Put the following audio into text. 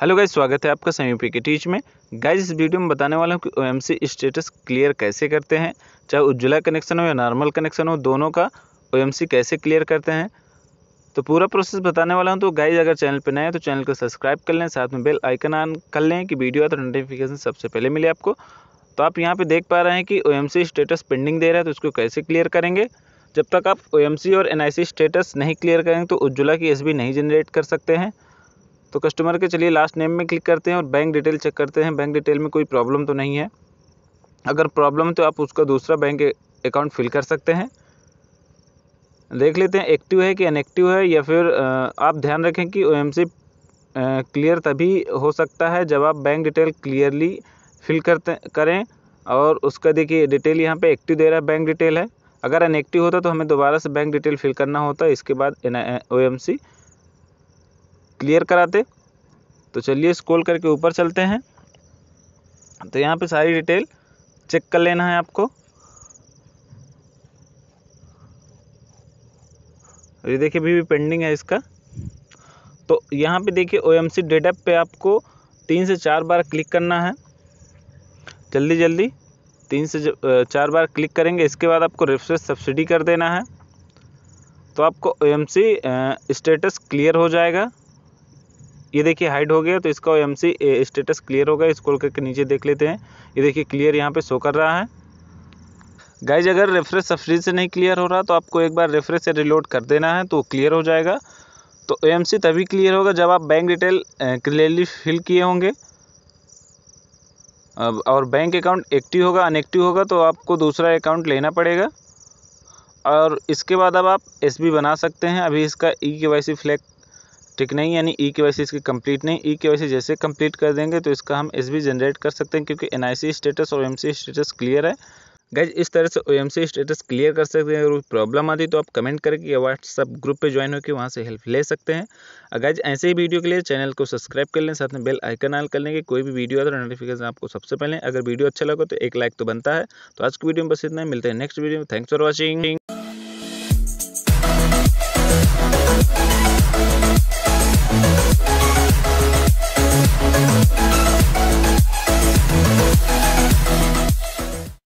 hello guys स्वागत है आपका सही पी के टीच में गाइज इस वीडियो में बताने वाला हूँ कि ओ स्टेटस क्लियर कैसे करते हैं चाहे उज्ज्वला कनेक्शन हो या नॉर्मल कनेक्शन हो दोनों का ओ कैसे क्लियर करते हैं तो पूरा प्रोसेस बताने वाला हूँ तो गाइज अगर चैनल पर नए हैं तो चैनल को सब्सक्राइब कर लें साथ में बेल आइकन ऑन कर लें कि वीडियो आता तो नोटिफिकेशन सबसे पहले मिले आपको तो आप यहाँ पर देख पा रहे हैं कि ओ स्टेटस पेंडिंग दे रहा है तो उसको कैसे क्लियर करेंगे जब तक आप ओ और एन स्टेटस नहीं क्लियर करेंगे तो उज्ज्वला की एस नहीं जनरेट कर सकते हैं तो कस्टमर के चलिए लास्ट नेम में क्लिक करते हैं और बैंक डिटेल चेक करते हैं बैंक डिटेल में कोई प्रॉब्लम तो नहीं है अगर प्रॉब्लम तो आप उसका दूसरा बैंक अकाउंट फिल कर सकते हैं देख लेते हैं एक्टिव है कि अनएक्टिव है या फिर आप ध्यान रखें कि ओ क्लियर तभी हो सकता है जब आप बैंक डिटेल क्लियरली फिल करते करें और उसका देखिए डिटेल यहाँ पे एक्टिव दे रहा है बैंक डिटेल है अगर अनएक्टिव होता तो हमें दोबारा से बैंक डिटेल फिल करना होता इसके बाद ओ एम सी क्लियर कराते तो चलिए स्कोल करके ऊपर चलते हैं तो यहाँ पे सारी डिटेल चेक कर लेना है आपको ये देखिए अभी भी पेंडिंग है इसका तो यहाँ पे देखिए ओ एम सी डेटा पे आपको तीन से चार बार क्लिक करना है जल्दी जल्दी तीन से चार बार क्लिक करेंगे इसके बाद आपको रिफ्रेश सब्सिडी कर देना है तो आपको O M C status clear हो जाएगा ये देखिए हाइड हो गया तो इसका एम स्टेटस क्लियर होगा इसको करके नीचे देख लेते हैं ये देखिए क्लियर यहाँ पे शो कर रहा है गाइज अगर रेफरेंस सफरी से नहीं क्लियर हो रहा तो आपको एक बार रेफरेंस से रिलोड कर देना है तो क्लियर हो जाएगा तो ए तभी क्लियर होगा जब आप बैंक डिटेल क्लियरली फिल किए होंगे और बैंक अकाउंट एक्टिव होगा अनएक्टिव होगा तो आपको दूसरा अकाउंट लेना पड़ेगा और इसके बाद अब आप एसबी बना सकते हैं अभी इसका ई के वाई सी फ्लैग ठीक नहीं यानी ई e के वैसे इसकी कंप्लीट नहीं ई e के वैसे जैसे कंप्लीट कर देंगे तो इसका हम एस बी जनरेट कर सकते हैं क्योंकि एन आई सी स्टेटस और एम स्टेटस क्लियर है गैज इस तरह से O M C status clear कर सकते हैं अगर कोई प्रॉब्लम आती तो आप कमेंट करके या व्हाट्सअप ग्रुप पे ज्वाइन होकर वहाँ से हेल्प ले सकते हैं अगर ऐसे ही वीडियो के लिए चैनल को सब्सक्राइब कर लें साथ में बेल आइकन आल कर लेंगे कोई भी वीडियो आता है नोटिफिकेशन आपको सबसे पहले अगर वीडियो अच्छा लगा तो एक लाइक तो बनता है तो आज की वीडियो में बस इतना मिलते हैं नेक्स्ट वीडियो में थैंक्स फॉर वॉचिंग